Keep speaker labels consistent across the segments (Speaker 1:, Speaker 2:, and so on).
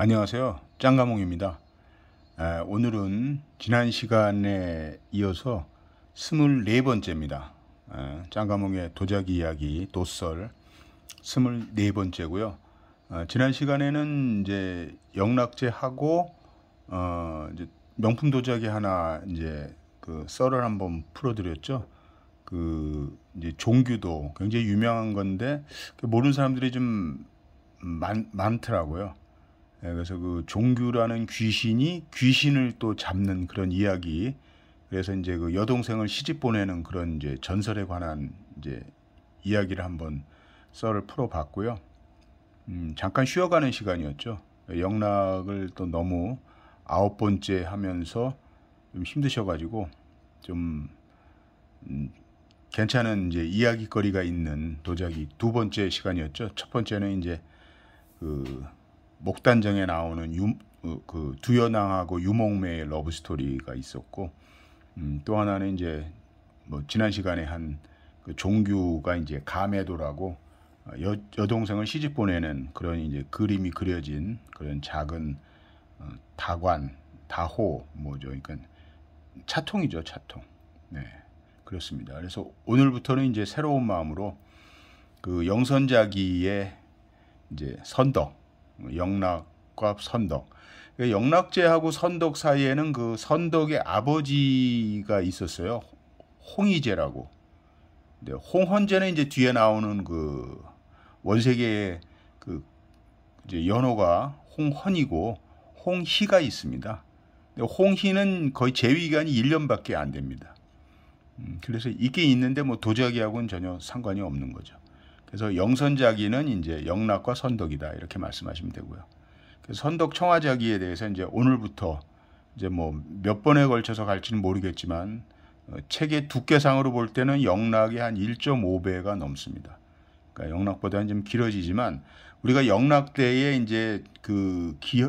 Speaker 1: 안녕하세요. 짱가몽입니다. 오늘은 지난 시간에 이어서 24번째입니다. 짱가몽의 도자기 이야기 도설 24번째고요. 어, 지난 시간에는 이제 영락제하고 어 이제 명품 도자기 하나 이제 그 썰을 한번 풀어드렸죠. 그 이제 종규도 굉장히 유명한 건데 그 모르는 사람들이 좀 많, 많더라고요. 예, 그래서 그 종규라는 귀신이 귀신을 또 잡는 그런 이야기. 그래서 이제 그 여동생을 시집 보내는 그런 이제 전설에 관한 이제 이야기를 한번 썰을 풀어봤고요. 음, 잠깐 쉬어가는 시간이었죠. 예, 영락을 또 너무 아홉 번째 하면서 좀 힘드셔가지고 좀 음, 괜찮은 이제 이야기거리가 있는 도자기 두 번째 시간이었죠. 첫 번째는 이제 그 목단정에 나오는 유, 어, 그 두연왕하고 유목매의 러브 스토리가 있었고 음, 또 하나는 이제 뭐 지난 시간에 한그 종규가 이제 가메도라고 어, 여, 여동생을 시집 보내는 그런 이제 그림이 그려진 그런 작은 어, 다관, 다호 뭐죠? 그러니까 차통이죠, 차통. 네, 그렇습니다. 그래서 오늘부터는 이제 새로운 마음으로 그 영선자기의 이제 선덕 영락과 선덕. 그 영락제하고 선덕 사이에는 그 선덕의 아버지가 있었어요. 홍의제라고. 근데 홍헌제는 이제 뒤에 나오는 그 원세계의 그 이제 연호가 홍헌이고 홍희가 있습니다. 홍희는 거의 재위기간이 1년밖에 안 됩니다. 음, 그래서 있긴 있는데 뭐 도자기하고는 전혀 상관이 없는 거죠. 그래서 영선자기는 이제 영락과 선덕이다 이렇게 말씀하시면 되고요. 그래서 선덕 청화자기에 대해서 이제 오늘부터 이제 뭐 몇 번에 걸쳐서 갈지는 모르겠지만 어, 책의 두께상으로 볼 때는 영락의 한 1.5배가 넘습니다. 그러니까 영락보다는 좀 길어지지만 우리가 영락 때에 이제 그 기,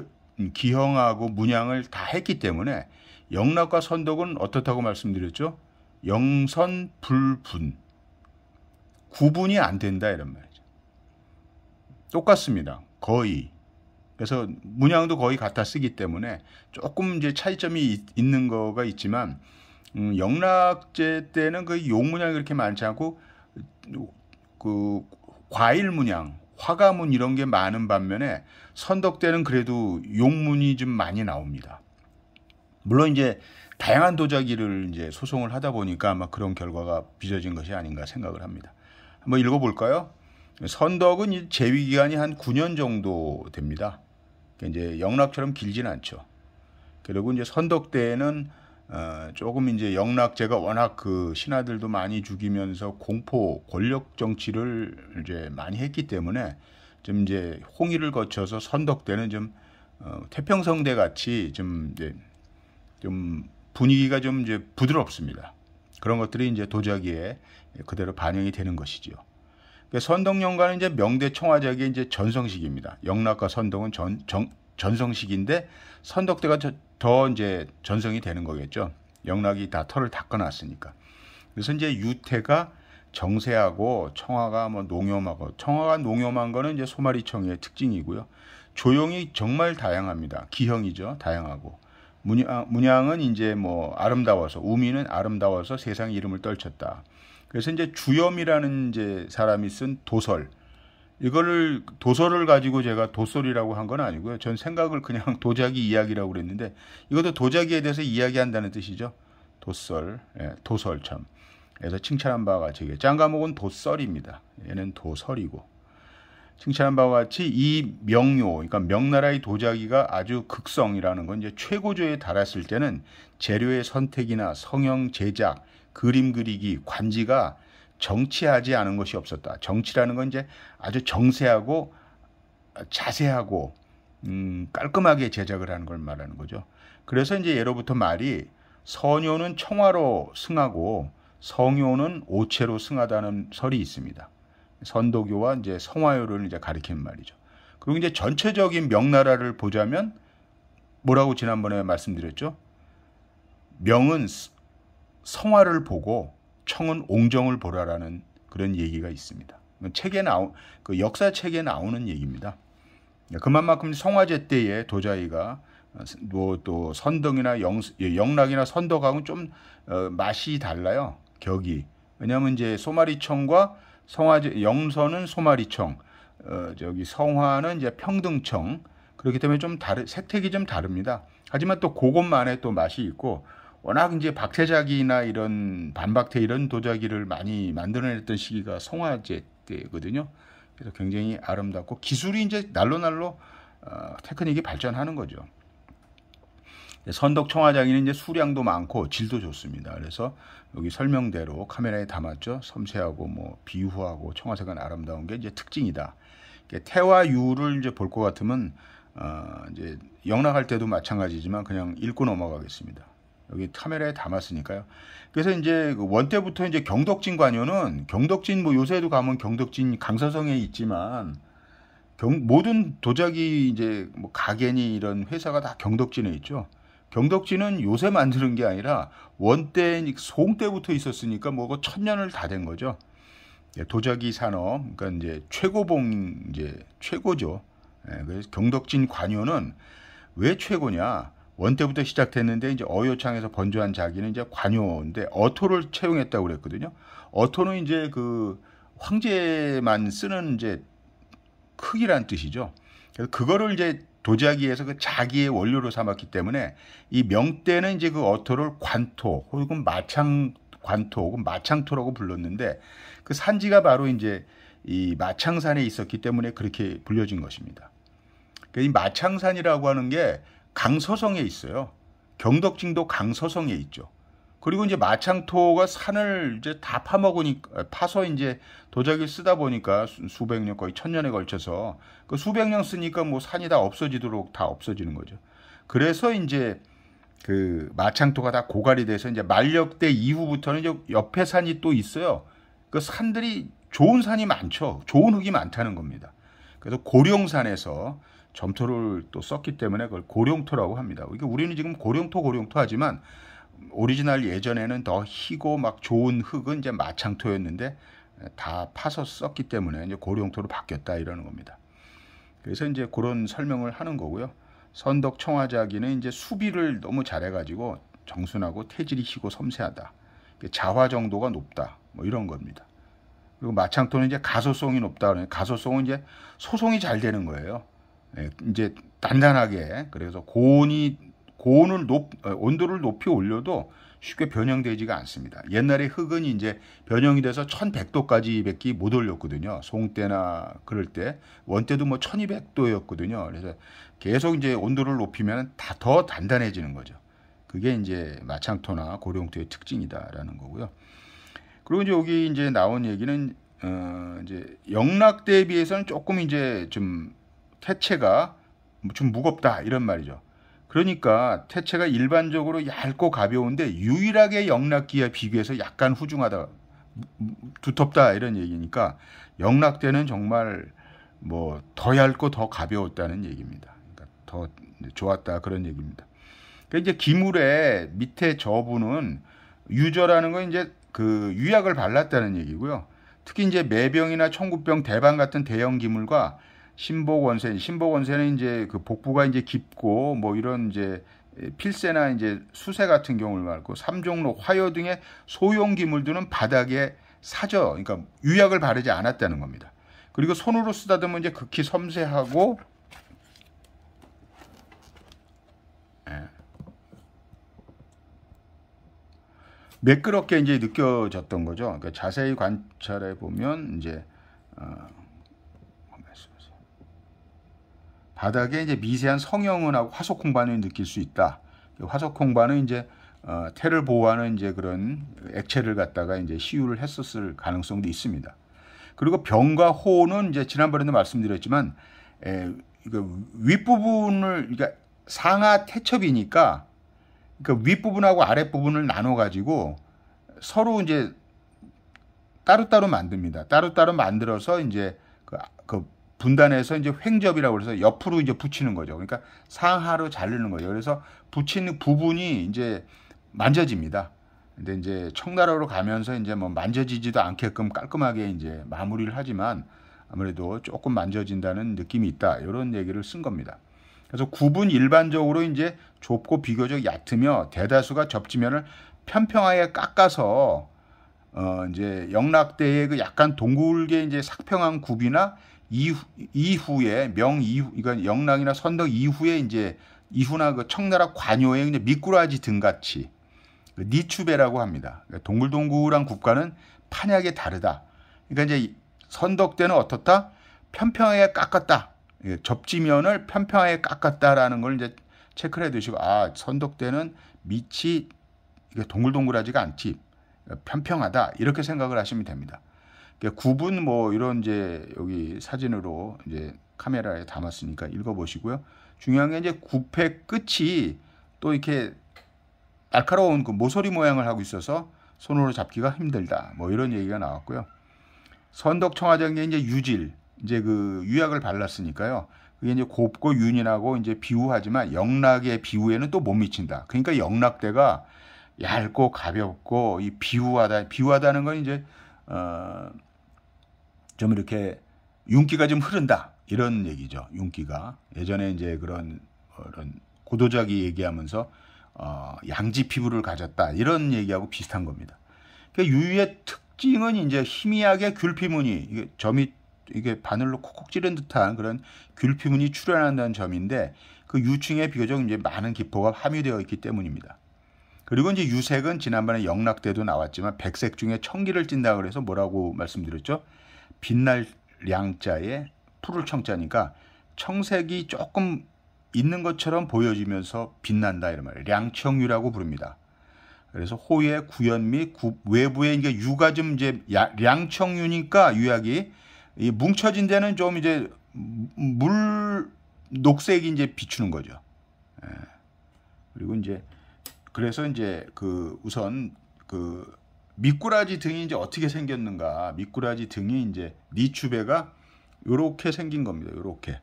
Speaker 1: 형하고 문양을 다 했기 때문에 영락과 선덕은 어떻다고 말씀드렸죠? 영선 불분 구분이 안 된다 이런 말이죠. 똑같습니다. 거의. 그래서 문양도 거의 갖다 쓰기 때문에 조금 이제 차이점이 있, 있는 거가 있지만 음, 영락제 때는 그 용문양이 그렇게 많지 않고 그 과일 문양, 화가문 이런 게 많은 반면에 선덕 때는 그래도 용문이 좀 많이 나옵니다. 물론 이제 다양한 도자기를 이제 소송을 하다 보니까 아마 그런 결과가 빚어진 것이 아닌가 생각을 합니다. 한번 읽어볼까요? 선덕은 재위 기간이 한 9년 정도 됩니다. 그러니까 이제 영락처럼 길진 않죠. 그리고 이제 선덕 때에는 어, 조금 이제 영락제가 워낙 그 신하들도 많이 죽이면서 공포 권력 정치를 이제 많이 했기 때문에 좀 이제 홍위를 거쳐서 선덕때는좀 어, 태평성대 같이 좀 이제 좀 분위기가 좀 이제 부드럽습니다. 그런 것들이 이제 도자기에 예, 그대로 반영이 되는 것이지요. 그 선동연가는 이제 명대 청화작의 이제 전성식입니다. 영락과 선동은 전, 정, 전성식인데 선덕대가 저, 더 이제 전성이 되는 거겠죠. 영락이 다 털을 닦아놨으니까. 그래서 이제 유태가 정세하고 청화가뭐 농염하고 청화가 농염한 거는 이제 소마리청의 특징이고요. 조형이 정말 다양합니다. 기형이죠. 다양하고. 문양, 문양은 이제 뭐 아름다워서 우미는 아름다워서 세상 이름을 떨쳤다. 그래서 이제 주염이라는 이제 사람이 쓴 도설 이거를 도설을 가지고 제가 도설이라고 한 건 아니고요. 전 생각을 그냥 도자기 이야기라고 그랬는데 이것도 도자기에 대해서 이야기한다는 뜻이죠. 도설, 예, 도설 참. 그래서 칭찬한 바와 같이 짱가목은 도설입니다. 얘는 도설이고 칭찬한 바와 같이 이 명요, 그러니까 명나라의 도자기가 아주 극성이라는 건 이제 최고조에 달았을 때는 재료의 선택이나 성형 제작 그림 그리기, 관지가 정치하지 않은 것이 없었다. 정치라는 건 이제 아주 정세하고 자세하고 음, 깔끔하게 제작을 하는 걸 말하는 거죠. 그래서 이제 예로부터 말이 선효는 청화로 승하고 성효는 오체로 승하다는 설이 있습니다. 선도교와 이제 성화요를 이제 가리키 말이죠. 그리고 이제 전체적인 명나라를 보자면 뭐라고 지난번에 말씀드렸죠? 명은 성화를 보고 청은 옹정을 보라라는 그런 얘기가 있습니다. 그 책에 나오 그 역사 책에 나오는 얘기입니다. 그만큼 성화제 때에 도자기가 어, 뭐또 선덕이나 영, 예, 영락이나 선덕하고는 좀 어, 맛이 달라요. 격이. 왜냐하면 이제 소마리청과 성화제 영서는 소마리청, 어, 저기 성화는 이제 평등청. 그렇기 때문에 좀 다른 색택이 좀 다릅니다. 하지만 또 그것만의 또 맛이 있고 워낙 이제 박태작이나 이런 반박태 이런 도자기를 많이 만들어냈던 시기가 송화제 때거든요. 그래서 굉장히 아름답고 기술이 이제 날로 날로 어, 테크닉이 발전하는 거죠. 선덕 청화장에는 이제 수량도 많고 질도 좋습니다. 그래서 여기 설명대로 카메라에 담았죠. 섬세하고 뭐 비유하고 청화색은 아름다운 게 이제 특징이다. 태화유를 이제 볼 것 같으면 어, 이제 영락할 때도 마찬가지지만 그냥 읽고 넘어가겠습니다. 여기 카메라에 담았으니까요. 그래서 이제 그 원때부터 이제 경덕진 관요는 경덕진 뭐 요새도 가면 경덕진 강서성에 있지만 경, 모든 도자기 이제 뭐 가게니 이런 회사가 다 경덕진에 있죠. 경덕진은 요새 만드는 게 아니라 원 때 소홍 때부터 있었으니까 뭐가 천년을 다 된 거죠. 예, 도자기 산업 그러니까 이제 최고봉 이제 최고죠. 예, 그래서 경덕진 관요는 왜 최고냐? 원때부터 시작됐는데 이제 어요창에서 번조한 자기는 이제 관효인데 어토를 채용했다고 그랬거든요. 어토는 이제 그 황제만 쓰는 이제 크기란 뜻이죠. 그래서 그거를 이제 도자기에서 그 자기의 원료로 삼았기 때문에 이 명대는 이제 그 어토를 관토 혹은 마창 관토 혹은 마창토라고 불렀는데 그 산지가 바로 이제 이 마창산에 있었기 때문에 그렇게 불려진 것입니다. 그러니까 이 마창산이라고 하는 게 강서성에 있어요. 경덕진도 강서성에 있죠. 그리고 이제 마창토가 산을 이제 다 파먹으니까 파서 이제 도자기를 쓰다 보니까 수, 백 년, 거의 천 년에 걸쳐서 그 수백 년 쓰니까 뭐 산이 다 없어지도록 다 없어지는 거죠. 그래서 이제 그 마창토가 다 고갈이 돼서 이제 만력대 이후부터는 이제 옆에 산이 또 있어요. 그 산들이 좋은 산이 많죠. 좋은 흙이 많다는 겁니다. 그래서 고령산에서 점토를 또 썼기 때문에 그걸 고령토라고 합니다. 그러 우리는 지금 고룡토 고룡토 하지만 오리지널 예전에는 더 희고 막 좋은 흙은 이제 마창토였는데 다 파서 썼기 때문에 이제 고룡토로 바뀌었다 이러는 겁니다. 그래서 이제 그런 설명을 하는 거고요. 선덕 청화자기는 이제 수비를 너무 잘해가지고 정순하고 태질이 희고 섬세하다. 자화 정도가 높다. 뭐 이런 겁니다. 그리고 마창토는 이제 가소성이 높다. 가소성은 이제 소송이 잘 되는 거예요. 예, 이제 단단하게 그래서 고온이 고온을 높 어, 온도를 높이 올려도 쉽게 변형되지가 않습니다. 옛날에 흙은 이제 변형이 돼서 1100도까지밖에 못 올렸거든요. 송 때나 그럴 때 원때도 뭐 1200도였거든요. 그래서 계속 이제 온도를 높이면 다 더 단단해지는 거죠. 그게 이제 마창토나 고령토의 특징이다라는 거고요. 그리고 이제 여기 이제 나온 얘기는 어 이제 영락 대비해서는 조금 이제 좀 태체가 좀 무겁다 이런 말이죠. 그러니까 태체가 일반적으로 얇고 가벼운데 유일하게 영락기와 비교해서 약간 후중하다 두텁다 이런 얘기니까 영락대는 정말 뭐 더 얇고 더 가벼웠다는 얘기입니다. 그러니까 더 좋았다 그런 얘기입니다. 그러니까 이제 기물의 밑에 저분은 유저라는 건 이제 그 유약을 발랐다는 얘기고요. 특히 이제 매병이나 청구병, 대방 같은 대형 기물과 신복원세, 신복원세는 이제 그 복부가 이제 깊고 뭐 이런 이제 필세나 이제 수세 같은 경우를 말고 삼종로, 화요 등의 소용 기물들은 바닥에 사져, 그러니까 유약을 바르지 않았다는 겁니다. 그리고 손으로 쓰다듬으면 이제 극히 섬세하고 예. 매끄럽게 이제 느껴졌던 거죠. 그러니까 자세히 관찰해 보면 이제 어 바닥에 이제 미세한 성형은하고 화석 콩반을 느낄 수 있다. 화석 콩반은 이제 어, 테를 보호하는 이제 그런 액체를 갖다가 이제 시유를 했었을 가능성도 있습니다. 그리고 병과 호는 이제 지난번에도 말씀드렸지만 에, 그 윗부분을 그러니까 상하 태첩이니까 그러니까 윗부분하고 아랫부분을 나눠 가지고 서로 이제 따로따로 만듭니다. 따로따로 만들어서 이제 그, 그 분단해서 이제 횡접이라고 해서 옆으로 이제 붙이는 거죠. 그러니까 상하로 자르는 거예요. 그래서 붙이는 부분이 이제 만져집니다. 근데 이제 청나라로 가면서 이제 뭐 만져지지도 않게끔 깔끔하게 이제 마무리를 하지만 아무래도 조금 만져진다는 느낌이 있다. 이런 얘기를 쓴 겁니다. 그래서 굽은 일반적으로 이제 좁고 비교적 얕으며 대다수가 접지면을 편평하게 깎아서 어 이제 영락대의 그 약간 동굴게 이제 삭평한 굽이나 이후, 이후에 명 이후 이건 영락이나 선덕 이후에 이제 이후나 그 청나라 관요의 이제 미꾸라지 등같이 그 니추배라고 합니다. 그러니까 동글동글한 국가는 판약에 다르다. 그러니까 이제 선덕 때는 어떻다? 편평하게 깎았다. 예, 접지면을 편평하게 깎았다라는 걸 이제 체크를 해두시고 아 선덕 때는 밑이 동글동글하지가 않지 편평하다 이렇게 생각을 하시면 됩니다. 그러니까 구분 뭐 이런 이제 여기 사진으로 이제 카메라에 담았으니까 읽어보시고요. 중요한 게 이제 구패 끝이 또 이렇게 날카로운 그 모서리 모양을 하고 있어서 손으로 잡기가 힘들다. 뭐 이런 얘기가 나왔고요. 선덕청화장에 이제 유질, 이제 그 유약을 발랐으니까요. 그게 이제 곱고 윤인하고 이제 비우하지만 영락의 비우에는 또 못 미친다. 그러니까 영락대가 얇고 가볍고 이 비우하다, 비우하다는 건 이제 어, 좀 이렇게 윤기가 좀 흐른다 이런 얘기죠. 윤기가 예전에 이제 그런 그런 고도자기 얘기하면서 어, 양지 피부를 가졌다 이런 얘기하고 비슷한 겁니다. 그러니까 유유의 특징은 이제 희미하게 귤피무늬 이게 점이 이게 바늘로 콕콕 찌른 듯한 그런 귤피문이 출현한다는 점인데 그 유충에 비교적 이제 많은 기포가 함유되어 있기 때문입니다. 그리고 이제 유색은 지난번에 영락 대도 나왔지만 백색 중에 청기를 찐다 그래서 뭐라고 말씀드렸죠? 빛날 양자에 푸를 청자니까 청색이 조금 있는 것처럼 보여지면서 빛난다 이런 말 량청유라고 부릅니다. 그래서 호의 구연 및 외부에 이게 유가 좀 이제 량청유니까 유약이 뭉쳐진 데는 좀 이제 물 녹색이 이제 비추는 거죠. 예. 그리고 이제 그래서 이제 그 우선 그 미꾸라지 등이 이제 어떻게 생겼는가? 미꾸라지 등이 이제 니추베가 네 요렇게 생긴 겁니다. 요렇게.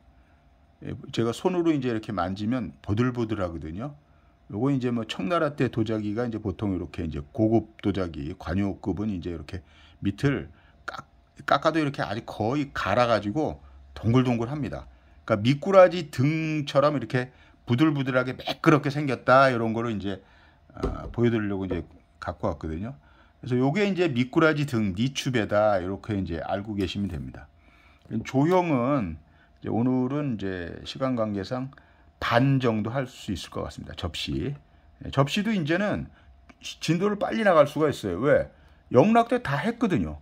Speaker 1: 예, 제가 손으로 이제 이렇게 만지면 보들보들 하거든요. 요거 이제 뭐 청나라 때 도자기가 이제 보통 이렇게 이제 고급 도자기 관용급은 이제 이렇게 밑을 깎, 깎아도 이렇게 아직 거의 갈아가지고 동글동글합니다. 그러니까 미꾸라지 등처럼 이렇게 부들부들하게 매끄럽게 생겼다 이런 거를 이제 어, 보여드리려고 이제 갖고 왔거든요. 그래서 요게 이제 미꾸라지 등 니추베다 이렇게 이제 알고 계시면 됩니다. 조형은 이제 오늘은 이제 시간 관계상 반 정도 할 수 있을 것 같습니다. 접시. 예, 접시도 이제는 진도를 빨리 나갈 수가 있어요. 왜? 영락대 다 했거든요.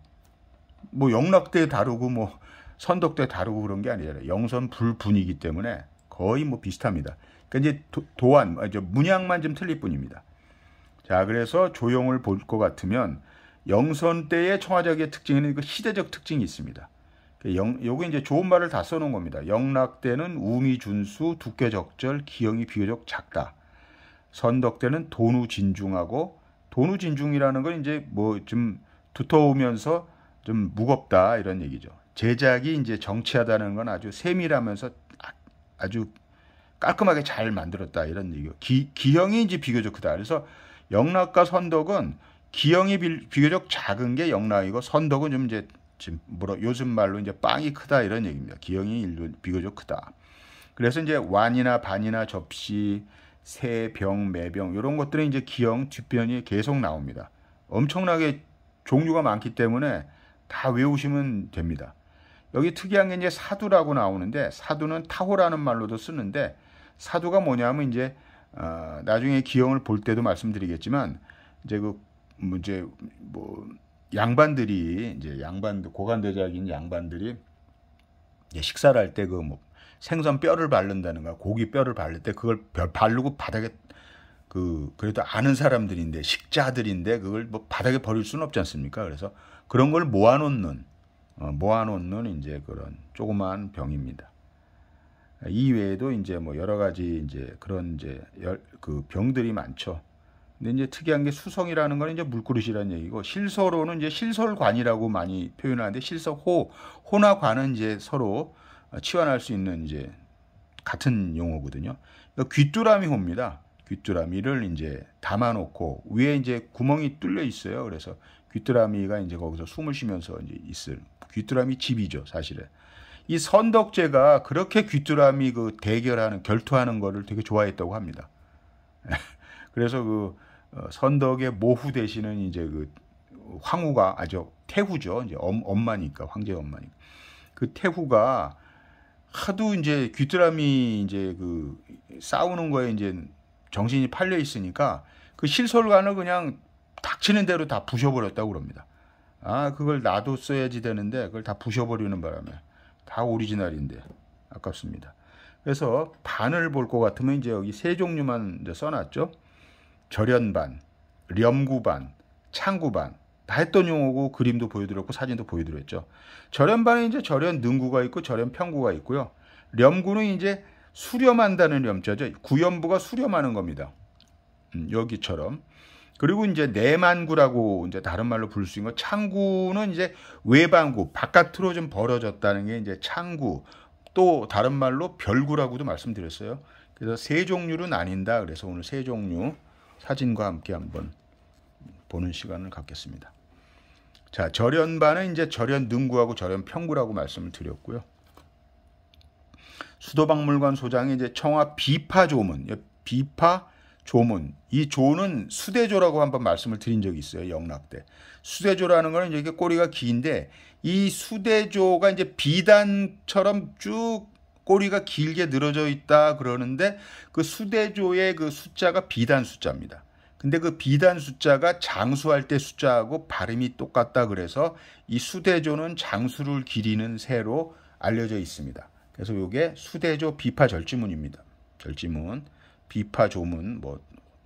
Speaker 1: 뭐 영락대 다루고 뭐 선덕대 다루고 그런 게 아니잖아요. 영선 불분이기 때문에 거의 뭐 비슷합니다. 그러니까 이제 도, 도안, 아, 문양만 좀 틀릴 뿐입니다. 자, 그래서 조형을 볼 것 같으면 영선 때의 청와대의 특징에는 그 시대적 특징이 있습니다. 그 영, 요게 이제 좋은 말을 다 써놓은 겁니다. 영락 때는 우미 준수, 두께 적절, 기형이 비교적 작다. 선덕 때는 돈우 진중하고 돈우 진중이라는 건 이제 뭐 좀 두터우면서 좀 무겁다 이런 얘기죠. 제작이 이제 정치하다는 건 아주 세밀하면서 아, 아주 깔끔하게 잘 만들었다 이런 얘기요. 기, 기형이 이제 비교적 크다. 그래서 영락과 선덕은 기형이 비, 교적 작은 게 영락이고 선덕은 좀 이제 지금 뭐라 요즘 말로 이제 빵이 크다 이런 얘기입니다. 기형이 비교적 크다. 그래서 이제 완이나 반이나 접시, 세 병, 매병 네 이런 것들은 이제 기형 뒷변이 계속 나옵니다. 엄청나게 종류가 많기 때문에 다 외우시면 됩니다. 여기 특이한 게 이제 사두라고 나오는데 사두는 타호라는 말로도 쓰는데 사두가 뭐냐면 이제 어, 나중에 기형을 볼 때도 말씀드리겠지만 이제 그문제뭐 뭐 양반들이 이제 양반 고관대작인 양반들이 식사를 할 때 그 뭐 생선 뼈를 바른다는가 고기 뼈를 바를 때 그걸 바르고 바닥에 그 그래도 아는 사람들인데 식자들인데 그걸 뭐 바닥에 버릴 수는 없지 않습니까? 그래서 그런 걸 모아놓는 어, 모아놓는 이제 그런 조그마한 병입니다. 이외에도 이제 뭐 여러 가지 이제 그런 이제 열, 그 병들이 많죠. 근데 이제 특이한 게 수성이라는 건 이제 물그릇이라는 얘기고 실서로는 이제 실설관이라고 많이 표현하는데 실서호 호나 관은 이제 서로 치환할 수 있는 이제 같은 용어거든요. 그러니까 귀뚜라미 호입니다. 귀뚜라미를 이제 담아놓고 위에 이제 구멍이 뚫려 있어요. 그래서 귀뚜라미가 이제 거기서 숨을 쉬면서 이제 있을 귀뚜라미 집이죠, 사실은. 이 선덕제가 그렇게 귀뚜라미 그 대결하는 결투하는 거를 되게 좋아했다고 합니다. 그래서 그 어, 선덕의 모후 되시는 이제 그 황후가 아주 태후죠. 이제 엄마니까 황제 엄마니까 그 태후가 하도 이제 귀뚜라미 이제 그 싸우는 거에 이제 정신이 팔려 있으니까 그 실솔간을 그냥 닥치는 대로 다 부셔버렸다고 그럽니다. 아 그걸 놔뒀어야지 되는데 그걸 다 부셔버리는 바람에 다 오리지널인데 아깝습니다. 그래서 반을 볼 것 같으면 이제 여기 세 종류만 이제 써놨죠. 절연반, 렴구반, 창구반 다 했던 용어고 그림도 보여드렸고 사진도 보여드렸죠. 절연반은 이제 절연 능구가 있고 절연 평구가 있고요. 렴구는 이제 수렴한다는 렴자죠. 구연부가 수렴하는 겁니다. 음, 여기처럼. 그리고 이제 내만구라고 이제 다른 말로 부를 수 있는 거 창구는 이제 외반구 바깥으로 좀 벌어졌다는 게 이제 창구 또 다른 말로 별구라고도 말씀드렸어요. 그래서 세 종류로 나뉜다. 그래서 오늘 세 종류 사진과 함께 한번 보는 시간을 갖겠습니다. 자, 절연반은 이제 절연 능구하고 절연 평구라고 말씀을 드렸고요. 수도박물관 소장이 이제 청와 비파 조문, 비파 조문. 이 조는 수대조라고 한번 말씀을 드린 적이 있어요. 영락 때. 수대조라는 거는 이게 렇 꼬리가 긴데 이 수대조가 이제 비단처럼 쭉 꼬리가 길게 늘어져 있다 그러는데 그 수대조의 그 숫자가 비단 숫자입니다. 근데 그 비단 숫자가 장수할 때 숫자하고 발음이 똑같다 그래서 이 수대조는 장수를 기리는 새로 알려져 있습니다. 그래서 이게 수대조 비파 절지문입니다. 절지문. 비파조문 뭐,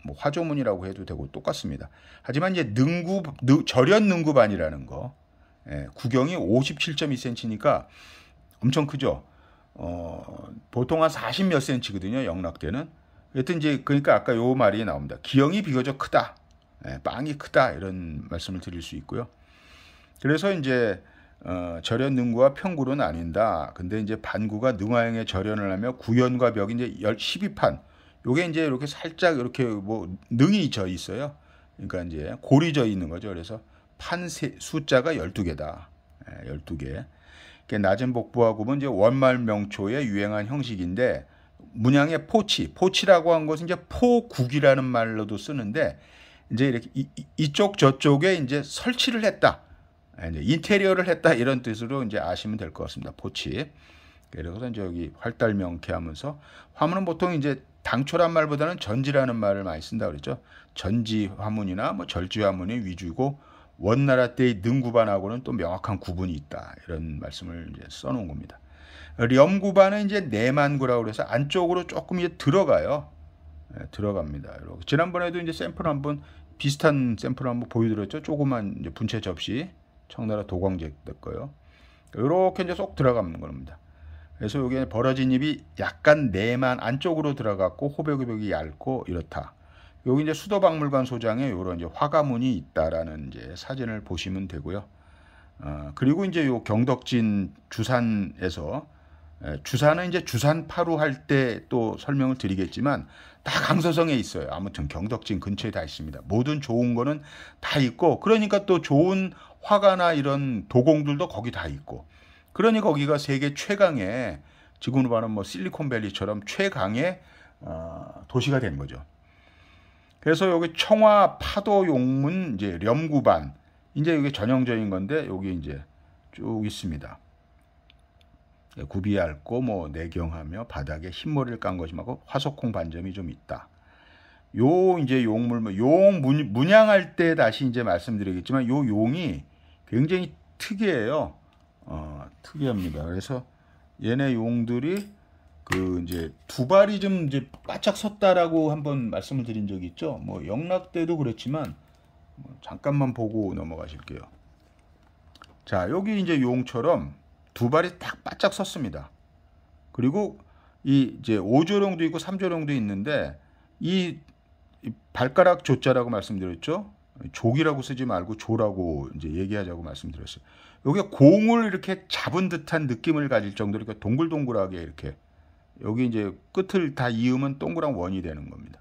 Speaker 1: 뭐 화조문이라고 해도 되고 똑같습니다. 하지만 이제 능구 능, 절연 능구반이라는 거 예, 구경이 57.2cm니까 엄청 크죠. 어, 보통 한 40몇 cm거든요. 영락대는. 여튼 이제 그러니까 아까 요 말이 나옵니다. 기형이 비교적 크다. 예, 빵이 크다 이런 말씀을 드릴 수 있고요. 그래서 이제 어, 절연 능구와 평구로 나뉜다. 근데 이제 반구가 능화형의 절연을 하며 구연과 벽이 이제 12판 요게 이제 이렇게 살짝 이렇게 뭐 능이 져 있어요. 그러니까 이제 골이 져 있는 거죠. 그래서 판 세, 숫자가 12개다. 12개. 예, 낮은 복부화구은 이제 원말 명초에 유행한 형식인데 문양의 포치, 포치라고 한 것은 이제 포국이라는 말로도 쓰는데 이제 이렇게 이, 쪽 저쪽에 이제 설치를 했다. 예, 이제 인테리어를 했다 이런 뜻으로 이제 아시면 될 것 같습니다. 포치. 그래서 이제 여기 활달 명쾌하면서 화문은 보통 이제 당초란 말보다는 전지라는 말을 많이 쓴다 그랬죠. 전지 화문이나 뭐 절지 화문이 위주고 원나라 때의 능구반하고는 또 명확한 구분이 있다. 이런 말씀을 이제 써놓은 겁니다. 렴구반은 이제 내만구라고 그래서 안쪽으로 조금 이제 들어가요. 네, 들어갑니다. 이렇게. 지난번에도 이제 샘플 한번 비슷한 샘플 한번 보여드렸죠. 조그만 분체 접시 청나라 도광제 될 거요. 이렇게 이제 쏙 들어가는 겁니다. 그래서 여기 벌어진입이 약간 내만 안쪽으로 들어갔고 호벽호벽이 얇고 이렇다. 여기 이제 수도박물관 소장에 이런 이제 화가문이 있다라는 이제 사진을 보시면 되고요. 어, 그리고 이제 요 경덕진 주산에서 에, 주산은 이제 주산파로 할때 또 설명을 드리겠지만 다 강서성에 있어요. 아무튼 경덕진 근처에 다 있습니다. 모든 좋은 거는 다 있고 그러니까 또 좋은 화가나 이런 도공들도 거기 다 있고 그러니 거기가 세계 최강의 지금으로 봐는 뭐 실리콘밸리처럼 최강의 어, 도시가 된 거죠. 그래서 여기 청화 파도 용문 이제 렴구반 이제 이게 전형적인 건데 여기 이제 쭉 있습니다. 구비 예, 얇고 뭐 내경하며 바닥에 흰머리를 깐것이하고 화석콩 반점이 좀 있다. 요 이제 용물 뭐 용 문, 문양할 때 다시 이제 말씀드리겠지만 요 용이 굉장히 특이해요. 어, 특이합니다. 그래서 얘네 용들이 그 이제 두 발이 좀 이제 바짝 섰다라고 한번 말씀을 드린 적이 있죠. 뭐 영락 때도 그랬지만 뭐 잠깐만 보고 넘어가실게요. 자, 여기 이제 용처럼 두 발이 딱 바짝 섰습니다. 그리고 이 이제 5조령도 있고 3조령도 있는데 이 발가락 조자라고 말씀드렸죠. 족이라고 쓰지 말고 조라고 이제 얘기하자고 말씀드렸어요. 여기가 공을 이렇게 잡은 듯한 느낌을 가질 정도로 이렇게 동글동글하게 이렇게 여기 이제 끝을 다 이으면 동그란 원이 되는 겁니다.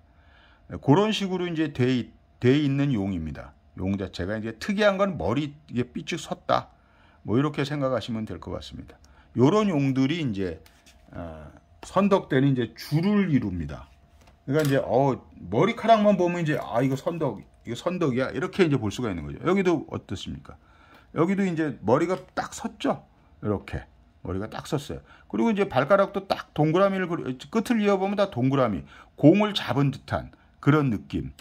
Speaker 1: 네, 그런 식으로 이제 돼, 돼 있는 용입니다. 용 자체가 이제 특이한 건 머리 이게 삐쭉 섰다. 뭐 이렇게 생각하시면 될 것 같습니다. 요런 용들이 이제 아, 선덕대는 이제 줄을 이룹니다. 그러니까 이제 어 머리카락만 보면 이제 아 이거 선덕 이거 선덕이야 이렇게 이제 볼 수가 있는 거죠. 여기도 어떻습니까? 여기도 이제 머리가 딱 섰죠. 이렇게 머리가 딱 섰어요. 그리고 이제 발가락도 딱 동그라미를 끝을 이어보면 다 동그라미 공을 잡은 듯한 그런 느낌.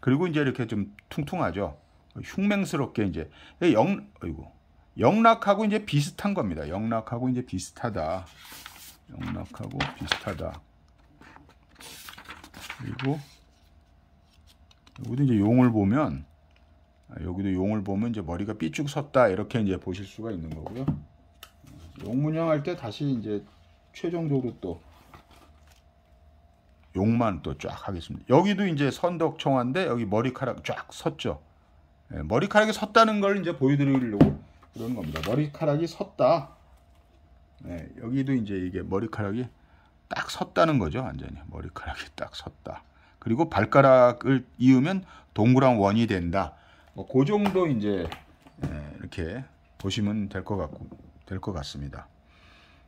Speaker 1: 그리고 이제 이렇게 좀 퉁퉁하죠. 흉맹스럽게 이제 예, 영 아이고 영락하고 이제 비슷한 겁니다. 영락하고 이제 비슷하다. 영락하고 비슷하다. 그리고 여기도 이제 용을 보면 아, 여기도 용을 보면 이제 머리가 삐쭉 섰다 이렇게 이제 보실 수가 있는 거고요. 용 문양할 때 다시 이제 최종적으로 또 용만 또 쫙 하겠습니다. 여기도 이제 선덕청화인데 여기 머리카락 쫙 섰죠. 예, 머리카락이 섰다는 걸 이제 보여드리려고 그런 겁니다. 머리카락이 섰다. 예, 여기도 이제 이게 머리카락이 딱 섰다는 거죠. 완전히 머리카락이 딱 섰다. 그리고 발가락을 이으면 동그란 원이 된다. 뭐그 정도 이제 예, 이렇게 보시면 될 것 같고 될 것 같습니다.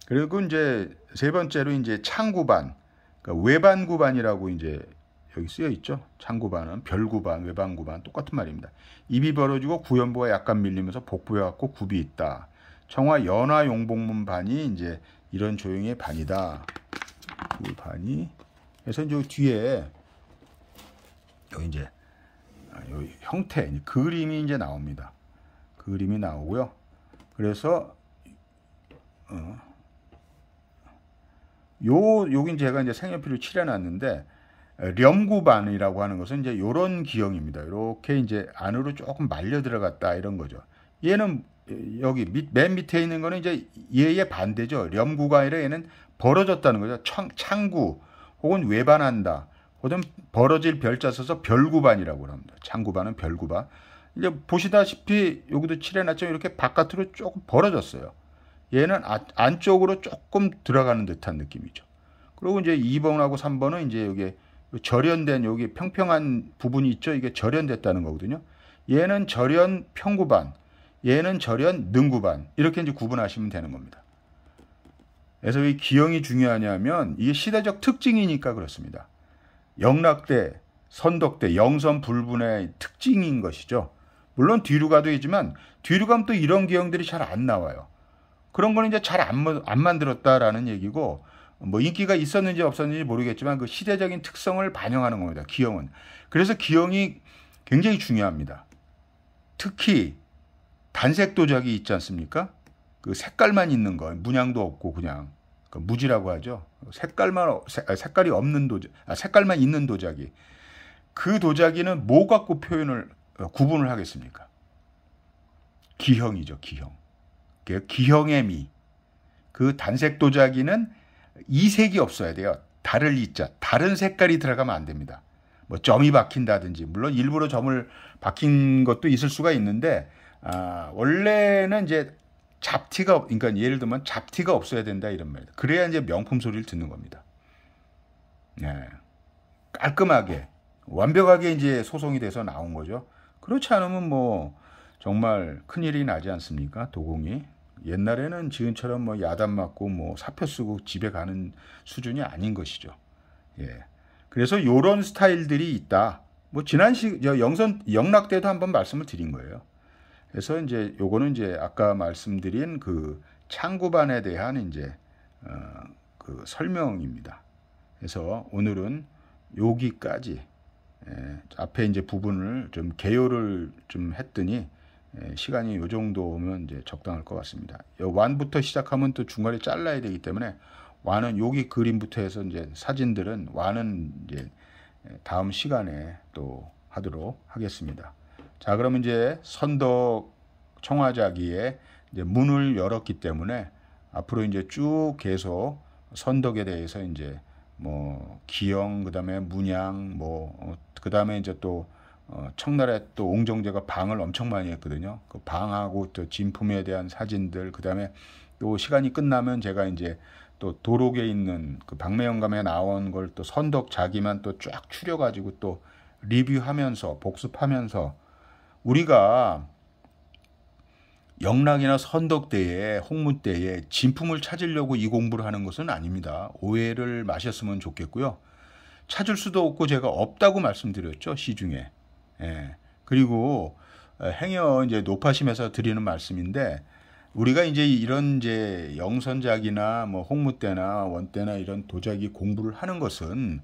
Speaker 1: 그리고 이제 세 번째로 이제 창구반, 그러니까 외반 구반이라고 이제 여기 쓰여 있죠. 창구반은 별구반, 외반구반 똑같은 말입니다. 입이 벌어지고 구연보가 약간 밀리면서 복부에 갖고 굽이 있다. 청와 연화 용복문 반이 이제 이런 조형의 반이다. 이 반이 그래서 이제 뒤에 여기 이제 아, 형태, 그림이 이제 나옵니다. 그림이 나오고요. 그래서 어, 요 요긴 제가 이제 색연필을 칠해놨는데 렴구반이라고 하는 것은 이제 요런 기형입니다. 이렇게 이제 안으로 조금 말려 들어갔다 이런 거죠. 얘는 여기 밑, 맨 밑에 있는 거는 이제 얘의 반대죠. 렴구가 아니라 얘는 벌어졌다는 거죠. 창, 창구 혹은 외반한다. 보통 벌어질 별자 써서 별구반이라고 합니다. 창구반은 별구반. 이제 보시다시피 여기도 칠해놨죠. 이렇게 바깥으로 조금 벌어졌어요. 얘는 아, 안쪽으로 조금 들어가는 듯한 느낌이죠. 그리고 이제 2번하고 3번은 이제 여기 절연된 여기 평평한 부분이 있죠. 이게 절연됐다는 거거든요. 얘는 절연 평구반, 얘는 절연 능구반 이렇게 이제 구분하시면 되는 겁니다. 그래서 이 기형이 중요하냐면 이게 시대적 특징이니까 그렇습니다. 영락대, 선덕대, 영선 불분의 특징인 것이죠. 물론 뒤로 가도 있지만 뒤로 가면 또 이런 기형들이 잘 안 나와요. 그런 거는 이제 잘안 안 만들었다라는 얘기고 뭐 인기가 있었는지 없었는지 모르겠지만 그 시대적인 특성을 반영하는 겁니다. 기형은. 그래서 기형이 굉장히 중요합니다. 특히 단색 도자기 있지 않습니까? 그 색깔만 있는 거, 문양도 없고 그냥 그 무지라고 하죠. 색깔만 아, 색깔이 없는 도자 아, 색깔만 있는 도자기. 그 도자기는 뭐 갖고 표현을 어, 구분을 하겠습니까? 기형이죠, 기형. 그 기형의 미. 그 단색 도자기는 이색이 없어야 돼요. 다를 이자, 다른 색깔이 들어가면 안 됩니다. 뭐 점이 박힌다든지, 물론 일부러 점을 박힌 것도 있을 수가 있는데, 아, 원래는 이제 잡티가 그러니까 예를 들면 잡티가 없어야 된다 이런 말이다. 그래야 이제 명품 소리를 듣는 겁니다. 네. 깔끔하게 완벽하게 이제 소송이 돼서 나온 거죠. 그렇지 않으면 뭐 정말 큰일이 나지 않습니까? 도공이 옛날에는 지금처럼 뭐 야단 맞고 뭐 사표 쓰고 집에 가는 수준이 아닌 것이죠. 예. 그래서 요런 스타일들이 있다. 뭐 지난 시 영선 영락 때도 한번 말씀을 드린 거예요. 그래서 이제 요거는 이제 아까 말씀드린 그 창구반에 대한 이제 어, 그 설명입니다. 그래서 오늘은 여기까지 예, 앞에 이제 부분을 좀 개요를 좀 했더니 예, 시간이 요 정도면 이제 적당할 것 같습니다. 완부터 시작하면 또 중간에 잘라야 되기 때문에 완은 여기 그림부터 해서 이제 사진들은 완은 이제 예, 다음 시간에 또 하도록 하겠습니다. 자, 그러면 이제 선덕 청화자기에 이제 문을 열었기 때문에 앞으로 이제 쭉 계속 선덕에 대해서 이제 뭐 기영 그다음에 문양 뭐 어, 그다음에 이제 또 어, 청나라에 또 옹정제가 방을 엄청 많이 했거든요. 그 방하고 또 진품에 대한 사진들 그다음에 또 시간이 끝나면 제가 이제 또 도록에 있는 그 박매영감에 나온 걸 또 선덕 자기만 또 쫙 추려 가지고 또 리뷰하면서 복습하면서 우리가 영락이나 선덕대에 홍문대에 진품을 찾으려고 이 공부를 하는 것은 아닙니다. 오해를 마셨으면 좋겠고요. 찾을 수도 없고 제가 없다고 말씀드렸죠. 시중에. 예. 그리고 어, 행여 이제 높아심에서 드리는 말씀인데 우리가 이제 이런 이제 영선작이나 뭐 홍무대나 원대나 이런 도자기 공부를 하는 것은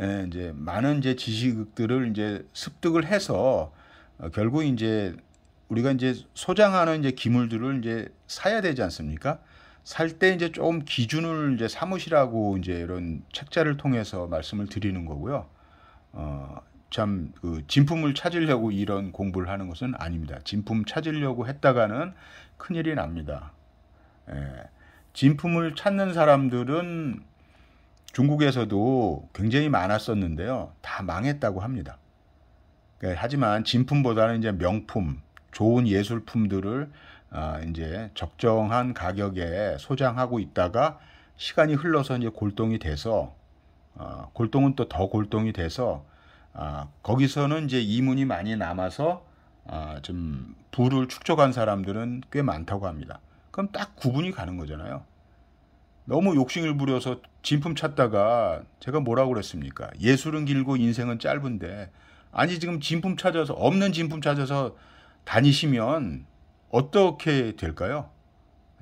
Speaker 1: 예, 이제 많은 이제 지식들을 이제 습득을 해서 어, 결국 이제 우리가 이제 소장하는 이제 기물들을 이제 사야 되지 않습니까? 살 때 이제 조금 기준을 이제 삼으시라고 이제 이런 책자를 통해서 말씀을 드리는 거고요. 어, 참, 그 진품을 찾으려고 이런 공부를 하는 것은 아닙니다. 진품 찾으려고 했다가는 큰일이 납니다. 예. 진품을 찾는 사람들은 중국에서도 굉장히 많았었는데요. 다 망했다고 합니다. 예, 하지만 진품보다는 이제 명품, 좋은 예술품들을 아, 이제 적정한 가격에 소장하고 있다가 시간이 흘러서 이제 골동이 돼서 어, 골동은 또 더 골동이 돼서 아, 거기서는 이제 이문이 많이 남아서 아, 좀 부를 축적한 사람들은 꽤 많다고 합니다. 그럼 딱 구분이 가는 거잖아요. 너무 욕심을 부려서 진품 찾다가 제가 뭐라고 그랬습니까? 예술은 길고 인생은 짧은데 아니 지금 진품 찾아서 없는 진품 찾아서 다니시면 어떻게 될까요?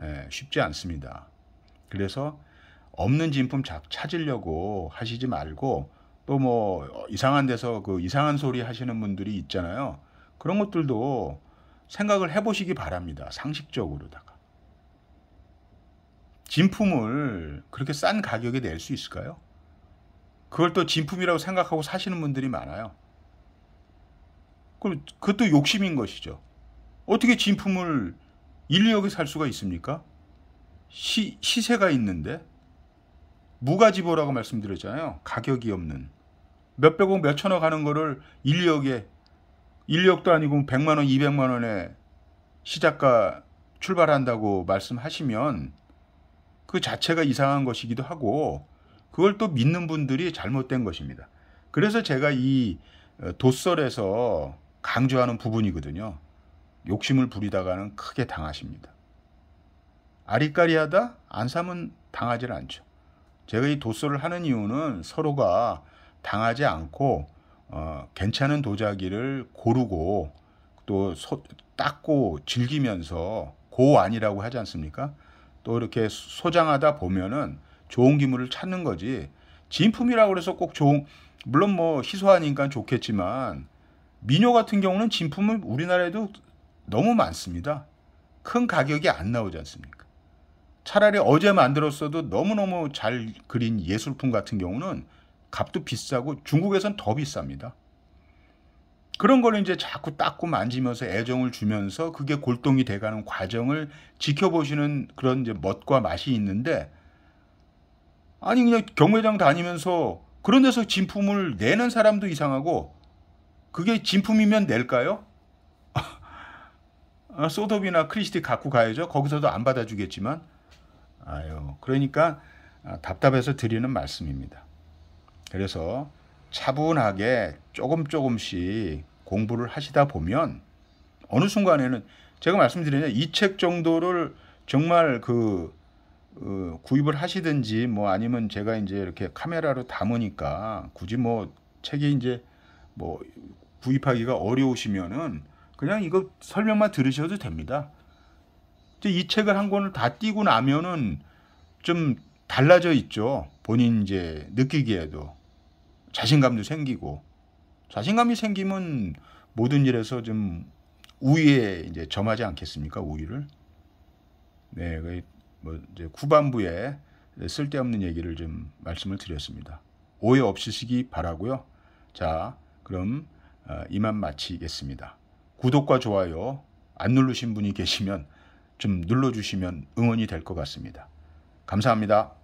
Speaker 1: 예, 쉽지 않습니다. 그래서 없는 진품 찾으려고 하시지 말고 또 뭐 이상한 데서 그 이상한 소리 하시는 분들이 있잖아요. 그런 것들도 생각을 해보시기 바랍니다. 상식적으로다가. 진품을 그렇게 싼 가격에 낼 수 있을까요? 그걸 또 진품이라고 생각하고 사시는 분들이 많아요. 그럼 그것도 욕심인 것이죠. 어떻게 진품을 인력에 살 수가 있습니까? 시, 시세가 있는데 무가지보라고 말씀드렸잖아요. 가격이 없는 몇백억 몇천억 하는 거를 인력에 인력도 아니고 100만 원, 200만 원에 시작과 출발한다고 말씀하시면 그 자체가 이상한 것이기도 하고 그걸 또 믿는 분들이 잘못된 것입니다. 그래서 제가 이 도썰에서 어, 강조하는 부분이거든요. 욕심을 부리다가는 크게 당하십니다. 아리까리하다 안 사면 당하질 않죠. 제가 이 도서를 하는 이유는 서로가 당하지 않고 어, 괜찮은 도자기를 고르고 또 소, 닦고 즐기면서 고안이라고 하지 않습니까? 또 이렇게 소장하다 보면은 좋은 기물을 찾는 거지 진품이라고 그래서 꼭 좋은 물론 뭐 희소하니까 좋겠지만 민요 같은 경우는 진품은 우리나라에도 너무 많습니다. 큰 가격이 안 나오지 않습니까? 차라리 어제 만들었어도 너무너무 잘 그린 예술품 같은 경우는 값도 비싸고 중국에선 더 비쌉니다. 그런 걸 이제 자꾸 닦고 만지면서 애정을 주면서 그게 골동이 돼가는 과정을 지켜보시는 그런 이제 멋과 맛이 있는데 아니 그냥 경매장 다니면서 그런 데서 진품을 내는 사람도 이상하고 그게 진품이면 낼까요? 아, 소톱이나 크리스티 갖고 가야죠. 거기서도 안 받아주겠지만. 아유, 그러니까 아, 답답해서 드리는 말씀입니다. 그래서 차분하게 조금 조금씩 공부를 하시다 보면 어느 순간에는 제가 말씀드리냐 이 책 정도를 정말 그 어, 구입을 하시든지 뭐 아니면 제가 이제 이렇게 카메라로 담으니까 굳이 뭐 책이 이제 뭐 구입하기가 어려우시면은 그냥 이거 설명만 들으셔도 됩니다. 이 책을 한 권을 다 띄고 나면은 좀 달라져 있죠. 본인 이제 느끼기에도 자신감도 생기고 자신감이 생기면 모든 일에서 좀 우위에 이제 점하지 않겠습니까? 우위를. 네, 그 뭐 이제 후반부에 쓸데없는 얘기를 좀 말씀을 드렸습니다. 오해 없으시기 바라고요. 자, 그럼 어, 이만 마치겠습니다. 구독과 좋아요 안 누르신 분이 계시면 좀 눌러주시면 응원이 될 것 같습니다. 감사합니다.